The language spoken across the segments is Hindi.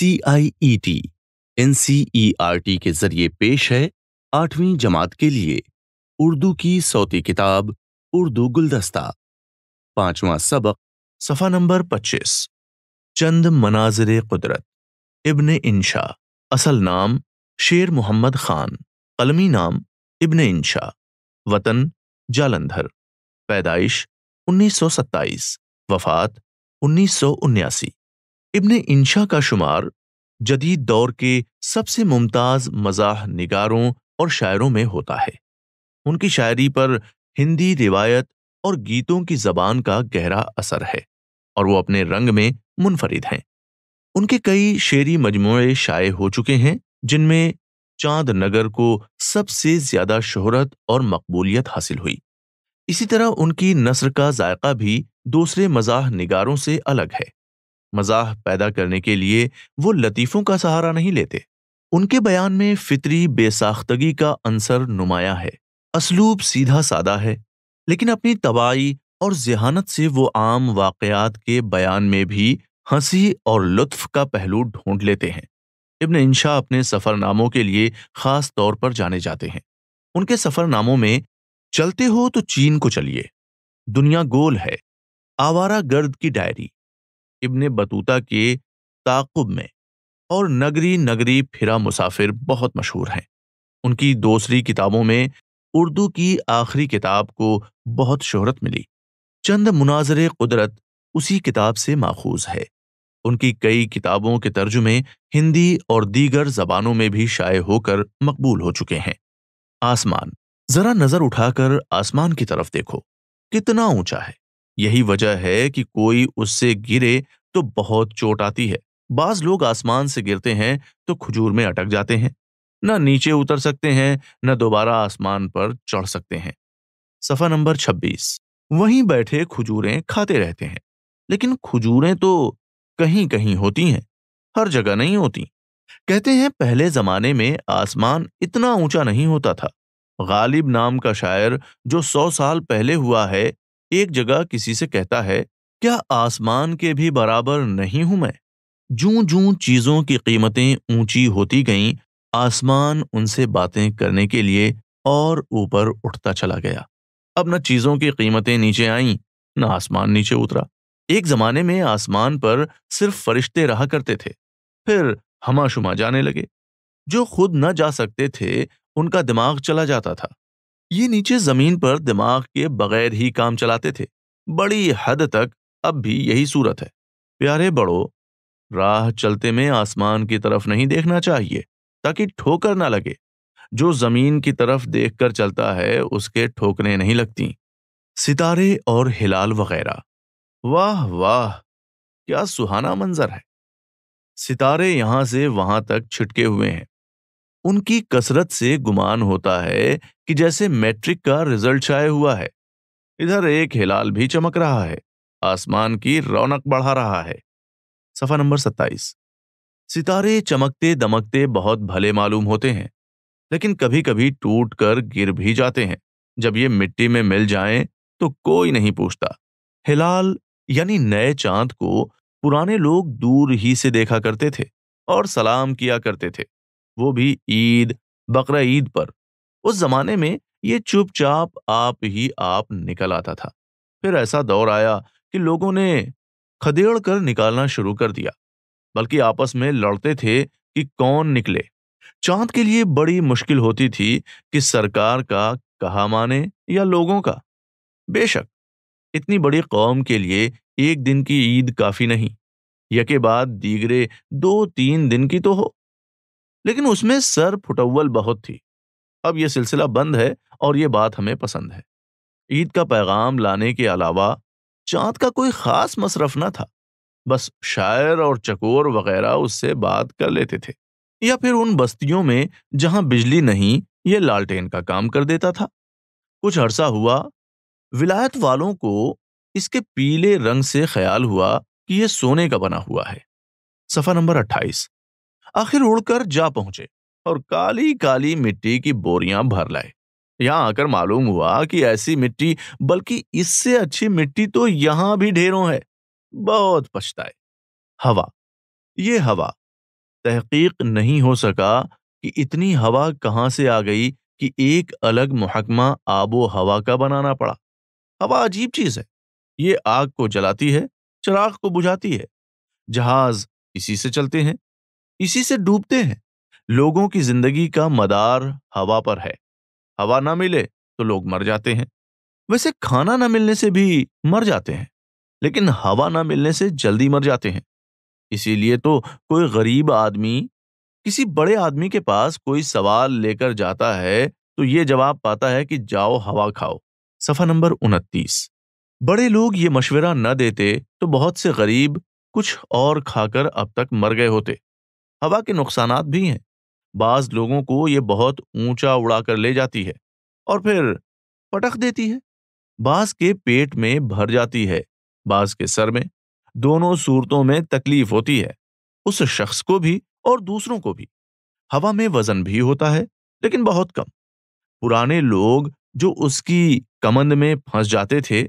C I E T N C E R T के जरिए पेश है आठवीं जमात के लिए उर्दू की सौती किताब उर्दू गुलदस्ता पांचवा सबक सफ़ा नंबर पच्चीस चंद मनाजर कुदरत इब्न इंशा असल नाम शेर मोहम्मद खान कलमी नाम इब्न इंशा वतन जालंधर पैदाइश 1927 वफात उन्नीस सौ उन्यासी इब्ने इंशा का शुमार जदीद दौर के सबसे मुमताज मजाह निगारों और शायरों में होता है उनकी शायरी पर हिंदी रिवायत और गीतों की जबान का गहरा असर है और वो अपने रंग में मुनफरिद हैं उनके कई शेरी मजमू शाये हो चुके हैं जिनमें चांद नगर को सबसे ज्यादा शोहरत और मकबूलियत हासिल हुई इसी तरह उनकी नसर का जायका भी दूसरे मजाह निगारों से अलग है मजाक पैदा करने के लिए वो लतीफ़ों का सहारा नहीं लेते उनके बयान में फितरी बेसाख्तगी का अंसर नुमाया है असलूब सीधा सादा है लेकिन अपनी तबाही और जहानत से वो आम वाक़ात के बयान में भी हंसी और लुत्फ का पहलू ढूंढ लेते हैं इब्न इंशा अपने सफ़रनामों के लिए ख़ास तौर पर जाने जाते हैं उनके सफ़रनामों में चलते हो तो चीन को चलिए दुनिया गोल है आवारा गर्द की डायरी इब्ने बतूता के ताकुब में और नगरी नगरी फिरा मुसाफिर बहुत मशहूर हैं उनकी दूसरी किताबों में उर्दू की आखिरी किताब को बहुत शोहरत मिली चंद मुनाजर कुदरत उसी किताब से माखूज है उनकी कई किताबों के तर्जुमे हिंदी और दीगर जबानों में भी शाये होकर मकबूल हो चुके हैं आसमान जरा नजर उठाकर आसमान की तरफ देखो कितना ऊंचा है यही वजह है कि कोई उससे गिरे तो बहुत चोट आती है बाज लोग आसमान से गिरते हैं तो खजूर में अटक जाते हैं न नीचे उतर सकते हैं न दोबारा आसमान पर चढ़ सकते हैं सफा नंबर 26 वहीं बैठे खजूरें खाते रहते हैं लेकिन खजूरें तो कहीं कहीं होती हैं हर जगह नहीं होती कहते हैं पहले जमाने में आसमान इतना ऊंचा नहीं होता था गालिब नाम का शायर जो सौ साल पहले हुआ है एक जगह किसी से कहता है क्या आसमान के भी बराबर नहीं हूं मैं जू जू चीजों की कीमतें ऊंची होती गईं आसमान उनसे बातें करने के लिए और ऊपर उठता चला गया अब न चीजों की कीमतें नीचे आईं न आसमान नीचे उतरा एक जमाने में आसमान पर सिर्फ फरिश्ते रहा करते थे फिर हमाशुमा जाने लगे जो खुद न जा सकते थे उनका दिमाग चला जाता था ये नीचे जमीन पर दिमाग के बगैर ही काम चलाते थे बड़ी हद तक अब भी यही सूरत है प्यारे बड़ो राह चलते में आसमान की तरफ नहीं देखना चाहिए ताकि ठोकर ना लगे जो जमीन की तरफ देखकर चलता है उसके ठोकरें नहीं लगती सितारे और हिलाल वगैरह वाह वाह क्या सुहाना मंजर है सितारे यहां से वहां तक छिटके हुए हैं उनकी कसरत से गुमान होता है कि जैसे मैट्रिक का रिजल्ट छाए हुआ है इधर एक हिलाल भी चमक रहा है आसमान की रौनक बढ़ा रहा है सफा नंबर सत्ताईस सितारे चमकते दमकते बहुत भले मालूम होते हैं लेकिन कभी कभी टूट कर गिर भी जाते हैं जब ये मिट्टी में मिल जाएं तो कोई नहीं पूछता हिलाल यानी नए चांद को पुराने लोग दूर ही से देखा करते थे और सलाम किया करते थे वो भी ईद बकर ईद पर उस जमाने में ये चुपचाप आप ही आप निकल आता था फिर ऐसा दौर आया कि लोगों ने खदेड़ कर निकालना शुरू कर दिया बल्कि आपस में लड़ते थे कि कौन निकले चांद के लिए बड़ी मुश्किल होती थी कि सरकार का कहा माने या लोगों का बेशक इतनी बड़ी कौम के लिए एक दिन की ईद काफी नहीं यके बाद दीगरे दो तीन दिन की तो हो लेकिन उसमें सर फुटवल बहुत थी अब यह सिलसिला बंद है और ये बात हमें पसंद है ईद का पैगाम लाने के अलावा चांद का कोई खास मसरफ न था बस शायर और चकोर वगैरह उससे बात कर लेते थे या फिर उन बस्तियों में जहां बिजली नहीं ये लालटेन का काम कर देता था कुछ अरसा हुआ विलायत वालों को इसके पीले रंग से ख्याल हुआ कि यह सोने का बना हुआ है सफा नंबर अट्ठाईस आखिर उड़कर जा पहुंचे और काली काली मिट्टी की बोरियां भर लाए यहां आकर मालूम हुआ कि ऐसी मिट्टी बल्कि इससे अच्छी मिट्टी तो यहां भी ढेरों है बहुत पछताए हवा ये हवा तहकीक नहीं हो सका कि इतनी हवा कहां से आ गई कि एक अलग महकमा आबो हवा का बनाना पड़ा हवा अजीब चीज है ये आग को जलाती है चिराग को बुझाती है जहाज इसी से चलते हैं इसी से डूबते हैं लोगों की जिंदगी का मदार हवा पर है हवा ना मिले तो लोग मर जाते हैं वैसे खाना ना मिलने से भी मर जाते हैं लेकिन हवा ना मिलने से जल्दी मर जाते हैं इसीलिए तो कोई गरीब आदमी किसी बड़े आदमी के पास कोई सवाल लेकर जाता है तो ये जवाब पाता है कि जाओ हवा खाओ सफा नंबर उनतीस बड़े लोग ये मशवरा न देते तो बहुत से गरीब कुछ और खाकर अब तक मर गए होते हवा के नुकसान भी हैं बाज लोगों को ये बहुत ऊंचा उड़ाकर ले जाती है और फिर पटक देती है बाज के पेट में भर जाती है बाज के सर में दोनों सूरतों में तकलीफ होती है उस शख्स को भी और दूसरों को भी हवा में वजन भी होता है लेकिन बहुत कम पुराने लोग जो उसकी कमंद में फंस जाते थे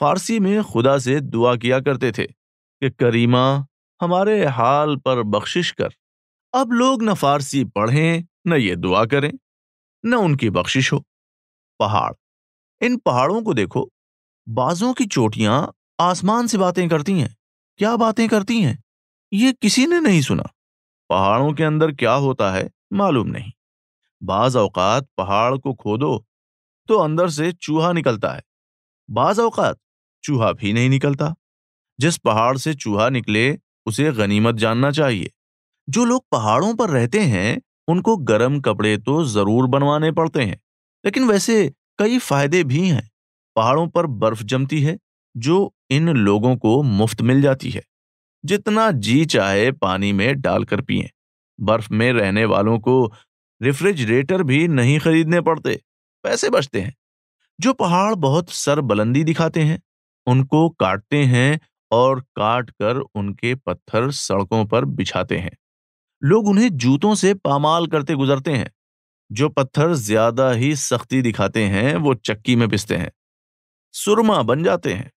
फारसी में खुदा से दुआ किया करते थे कि करीमा हमारे हाल पर बख्शिश कर अब लोग न फारसी पढ़ें न ये दुआ करें न उनकी बख्शिश हो पहाड़ इन पहाड़ों को देखो बाजों की चोटियां आसमान से बातें करती हैं क्या बातें करती हैं ये किसी ने नहीं सुना पहाड़ों के अंदर क्या होता है मालूम नहीं बाज अवकात पहाड़ को खोदो तो अंदर से चूहा निकलता है बाज अवकात चूहा भी नहीं निकलता जिस पहाड़ से चूहा निकले उसे गनीमत जानना चाहिए जो लोग पहाड़ों पर रहते हैं उनको गर्म कपड़े तो जरूर बनवाने पड़ते हैं लेकिन वैसे कई फायदे भी हैं पहाड़ों पर बर्फ जमती है जो इन लोगों को मुफ्त मिल जाती है जितना जी चाहे पानी में डालकर पिए बर्फ में रहने वालों को रेफ्रिजरेटर भी नहीं खरीदने पड़ते पैसे बचते हैं जो पहाड़ बहुत सर बुलंदी दिखाते हैं उनको काटते हैं और काट कर उनके पत्थर सड़कों पर बिछाते हैं लोग उन्हें जूतों से पामाल करते गुजरते हैं जो पत्थर ज्यादा ही सख्ती दिखाते हैं वो चक्की में पिसते हैं सुरमा बन जाते हैं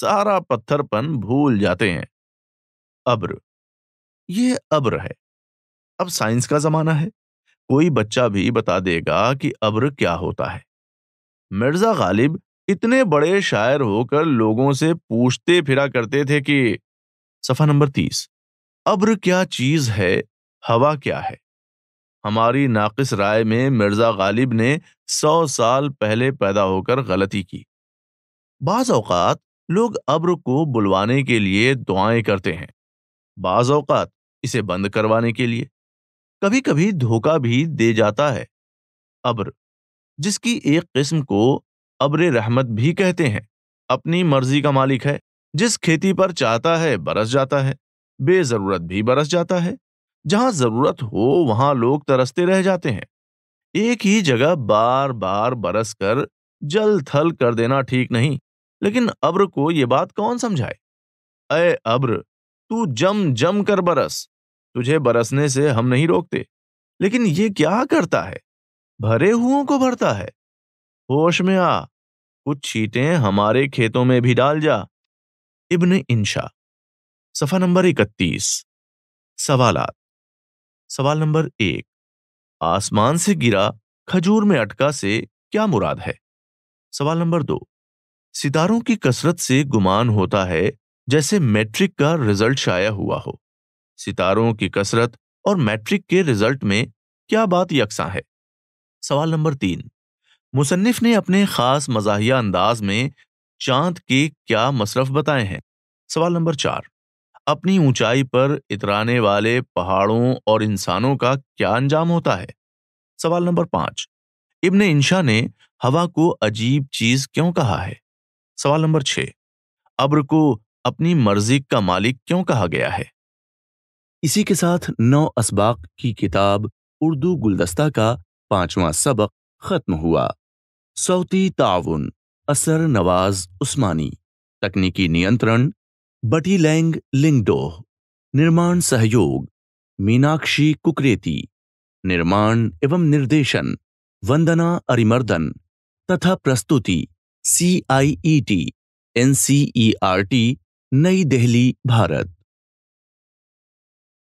सारा पत्थरपन भूल जाते हैं अब्र ये अब्र है अब साइंस का जमाना है कोई बच्चा भी बता देगा कि अब्र क्या होता है मिर्जा गालिब इतने बड़े शायर होकर लोगों से पूछते फिरा करते थे कि सफा नंबर तीस अब्र क्या चीज है हवा क्या है हमारी नाकिस राय में मिर्जा गालिब ने सौ साल पहले पैदा होकर गलती की बाज अवकात लोग अब्र को बुलवाने के लिए दुआएं करते हैं बाज अवकात इसे बंद करवाने के लिए कभी कभी धोखा भी दे जाता है अब्र जिसकी एक किस्म को अब्र रहमत भी कहते हैं अपनी मर्जी का मालिक है जिस खेती पर चाहता है बरस जाता है बेजरूरत भी बरस जाता है जहां जरूरत हो वहां लोग तरसते रह जाते हैं एक ही जगह बार बार बरस कर जल थल कर देना ठीक नहीं लेकिन अब्र को ये बात कौन समझाए अय अब्र तू जम जम कर बरस तुझे बरसने से हम नहीं रोकते लेकिन ये क्या करता है भरे हुओं को भरता है होश में आ कुछ छीटें हमारे खेतों में भी डाल जा इब्न इंशा सफा नंबर इकतीस सवालात सवाल नंबर एक आसमान से गिरा खजूर में अटका से क्या मुराद है सवाल नंबर दो सितारों की कसरत से गुमान होता है जैसे मैट्रिक का रिजल्ट शाया हुआ हो सितारों की कसरत और मैट्रिक के रिजल्ट में क्या बात यकसा है सवाल नंबर तीन मुसन्फ़ ने अपने ख़ास मजाहिया अंदाज में चांद के क्या मशरफ बताए हैं सवाल नंबर चार अपनी ऊंचाई पर इतराने वाले पहाड़ों और इंसानों का क्या अंजाम होता है सवाल नंबर पाँच इब्ने इंशा ने हवा को अजीब चीज क्यों कहा है सवाल नंबर छः अब्र को अपनी मर्जी का मालिक क्यों कहा गया है इसी के साथ नौ इसबाक की किताब उर्दू गुलदस्ता का पांचवा सबक खत्म हुआ सऊती ताउन असर नवाज उस्मानी तकनीकी नियंत्रण बटी लैंग लिंगडोह निर्माण सहयोग मीनाक्षी कुकरेती निर्माण एवं निर्देशन वंदना अरिमर्दन तथा प्रस्तुति C I E T N C E R T नई दिल्ली भारत